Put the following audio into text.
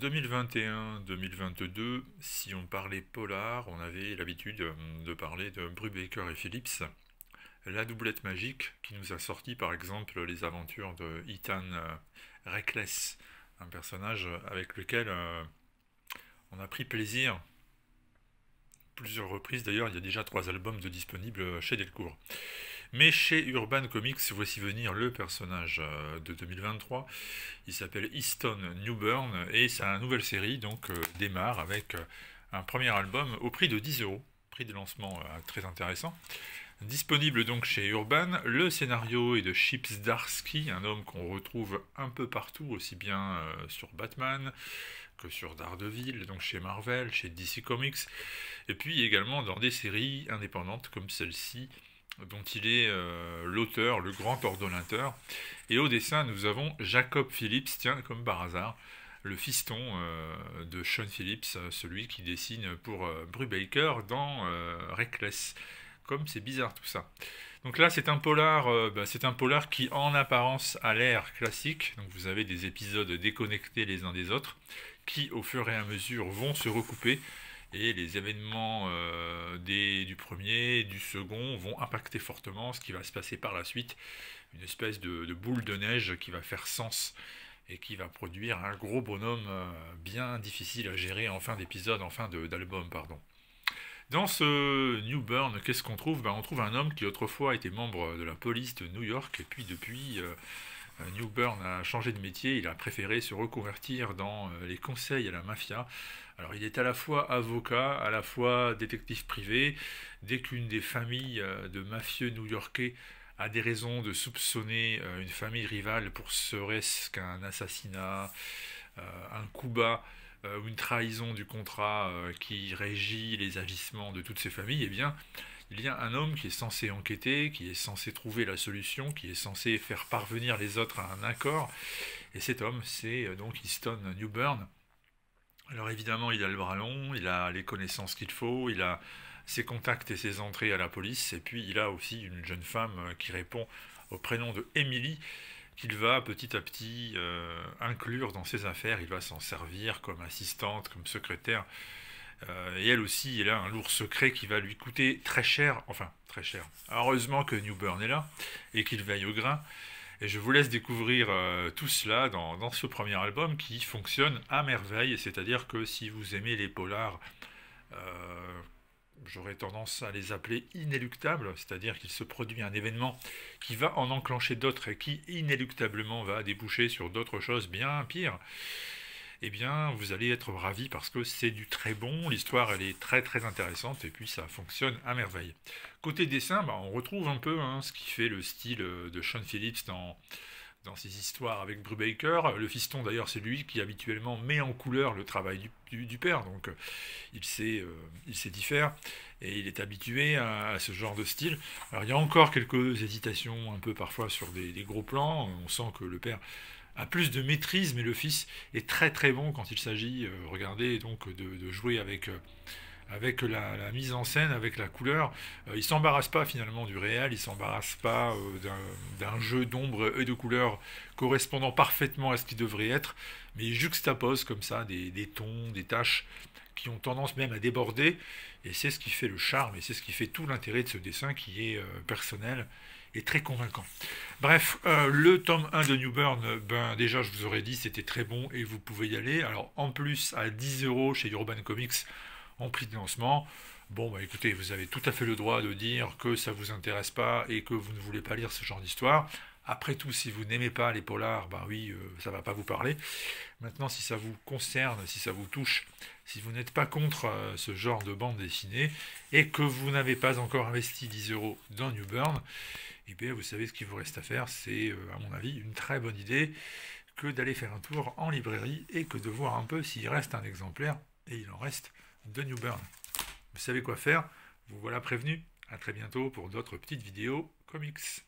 2021-2022, si on parlait polar, on avait l'habitude euh, de parler de Brubaker et Phillips, la doublette magique qui nous a sorti par exemple les aventures de Ethan euh, Reckless, un personnage avec lequel euh, on a pris plaisir plusieurs reprises d'ailleurs, il y a déjà trois albums de disponibles chez Delcourt. Mais chez Urban Comics, voici venir le personnage euh, de 2023. Il s'appelle Easton Newburn et sa nouvelle série donc euh, démarre avec euh, un premier album au prix de 10 euros. Prix de lancement très intéressant. Disponible donc chez Urban, le scénario est de Chips Darsky, un homme qu'on retrouve un peu partout, aussi bien sur Batman que sur Daredevil, donc chez Marvel, chez DC Comics, et puis également dans des séries indépendantes comme celle-ci, dont il est euh, l'auteur, le grand ordonnateur. Et au dessin, nous avons Jacob Phillips, tiens, comme par hasard, le fiston euh, de Sean Phillips, euh, celui qui dessine pour Brubaker dans Reckless. Comme c'est bizarre tout ça. Donc là, c'est un polar, ben, c'est un polar qui en apparence a l'air classique. Donc vous avez des épisodes déconnectés les uns des autres, qui au fur et à mesure vont se recouper et les événements euh, des, du premier, du second vont impacter fortement ce qui va se passer par la suite, une espèce de, boule de neige qui va faire sens et qui va produire un gros bonhomme euh, bien difficile à gérer en fin d'épisode, en fin d'album, pardon. Dans ce New Burn, qu'est-ce qu'on trouve ben, On trouve un homme qui autrefois était membre de la police de New York, et puis depuis, euh, euh, Newburn a changé de métier, il a préféré se reconvertir dans euh, les conseils à la mafia. Alors il est à la fois avocat, à la fois détective privé. Dès qu'une des familles euh, de mafieux new-yorkais a des raisons de soupçonner une famille rivale pour serait-ce qu'un assassinat, un coup bas ou une trahison du contrat qui régit les agissements de toutes ces familles, eh bien il y a un homme qui est censé enquêter, qui est censé trouver la solution, qui est censé faire parvenir les autres à un accord. Et cet homme, c'est euh, donc Easton Newburn. Alors évidemment, il a le bras long, il a les connaissances qu'il faut, il a ses contacts et ses entrées à la police, et puis il a aussi une jeune femme euh, qui répond au prénom de Emily, qu'il va petit à petit euh, inclure dans ses affaires, il va s'en servir comme assistante, comme secrétaire, euh, et elle aussi, elle a un lourd secret qui va lui coûter très cher, enfin très cher. Heureusement que Newburn est là et qu'il veille au grain. Et je vous laisse découvrir euh, tout cela dans, ce premier album qui fonctionne à merveille. C'est-à-dire que si vous aimez les polars, euh, j'aurais tendance à les appeler inéluctables. C'est-à-dire qu'il se produit un événement qui va en enclencher d'autres et qui inéluctablement va déboucher sur d'autres choses bien pires eh bien, vous allez être ravis parce que c'est du très bon. L'histoire, elle est très très intéressante et puis ça fonctionne à merveille. Côté dessin, bah, on retrouve un peu hein, ce qui fait le style euh, de Sean Phillips dans, dans ses histoires avec Brubaker. Le fiston, d'ailleurs, c'est lui qui habituellement met en couleur le travail du, père, donc euh, il sait, euh, il sait et il est habitué à, ce genre de style. Alors, il y a encore quelques hésitations un peu parfois sur des gros plans. On sent que le père a plus de maîtrise, mais le fils est très très bon quand il s'agit, euh, regardez, donc de, jouer avec, euh, avec la, mise en scène, avec la couleur. Euh, il s'embarrasse pas finalement du réel, il s'embarrasse pas d'un jeu d'ombre et de couleur correspondant parfaitement à ce qu'il devrait être, mais il juxtapose comme ça des, des tons, des taches qui ont tendance même à déborder, et c'est ce qui fait le charme, et c'est ce qui fait tout l'intérêt de ce dessin qui est personnel est très convaincant. Bref, euh, le tome 1 de Newburn, ben, déjà je vous aurais dit c'était très bon et vous pouvez y aller. Alors en plus à 10 euros chez Urban Comics en prix de lancement. Bon, bah écoutez, vous avez tout à fait le droit de dire que ça ne vous intéresse pas et que vous ne voulez pas lire ce genre d'histoire. Après tout, si vous n'aimez pas les polars, bah oui, euh, ça ne va pas vous parler. Maintenant, si ça vous concerne, si ça vous touche, si vous n'êtes pas contre euh, ce genre de bande dessinée et que vous n'avez pas encore investi 10 euros dans Newburn, ben, vous savez ce qu'il vous reste à faire, c'est euh, à mon avis une très bonne idée que d'aller faire un tour en librairie et que de voir un peu s'il reste un exemplaire, et il en reste de New Burn. Vous savez quoi faire, vous voilà prévenu. À très bientôt pour d'autres petites vidéos comics.